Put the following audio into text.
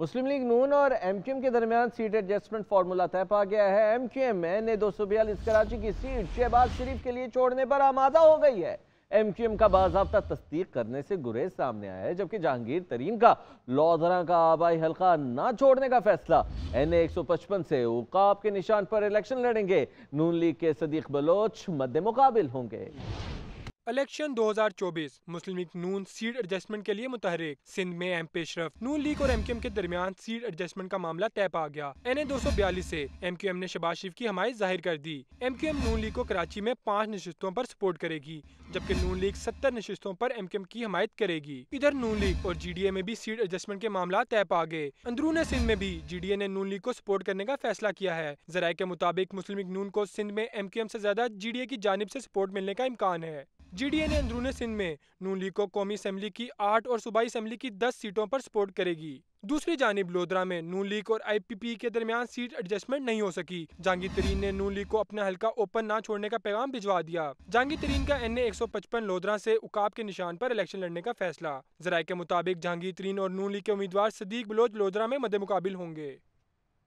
मुस्लिम लीग नून और एमक्यूएम के दरमियान सीट एडजस्टमेंट फार्मूला तय पा गया है एमक्यूएम ने दो सौ बयालीस कराची की सीट शहबाज शरीफ के लिए छोड़ने पर आमादा हो गई है एमक्यूएम का बाबा तस्दीक करने से गुरेज सामने आया है जबकि जहांगीर तरीन का लौधरा का आबाई हल्का ना छोड़ने का फैसला एन ए एक सौ पचपन से उकाब के निशान पर इलेक्शन लड़ेंगे नून लीग के सदीक बलोच मद्दे मुकाबिल होंगे इलेक्शन 2024 मुस्लिम लीग नून सीट एडजस्टमेंट के लिए मुतहरिक सिंध में एम पेशरफ अशरफ नून लीग और एम के एम के दरमियान सीट एडजस्टमेंट का मामला तय पा गया एन ए दो सौ बयालीस ऐसी एम क्यू एम ने शबाज शरीफ की हमायत जाहिर कर दी एम क्यू एम नून लीग को कराची में पाँच नशस्तों आरोप सपोर्ट करेगी जबकि नून लीग सत्तर नशस्तों आरोप एम क्यू एम की हमायत करेगी इधर नून लीग और जी डी ए में भी सीट एडजस्टमेंट के मामला तय पा गए अंदरून सिंध में भी जी डी ए ने नून लीग को सपोर्ट करने का फैसला किया है जराये के मुताबिक मुस्लिम लीग नून को सिंध में एम क्यू एम ऐसी ज्यादा जी डी ए की जानब ऐसी सपोर्ट मिलने का इम्कान है जीडीए ने अंदरूनी सिंध में नून लीग को कौमी असम्बली की आठ और सूबाई असम्बली की दस सीटों पर सपोर्ट करेगी दूसरी जानब लोधरा में नून लीग और आई पी पी के दरमियान सीट एडजस्टमेंट नहीं हो सकी जहांगीर तरीन ने नून लीग को अपना हल्का ओपन ना छोड़ने का पैगाम भिजवा दिया जहांगीर तरीन का एन ए एक सौ पचपन लोधरा से उकाब के निशान पर इलेक्शन लड़ने का फैसला जराये के मुताबिक जहांगीर तरीन और नू लीग के उम्मीदवार सदीक बलोच लोधरा में मदे मुकाबिल होंगे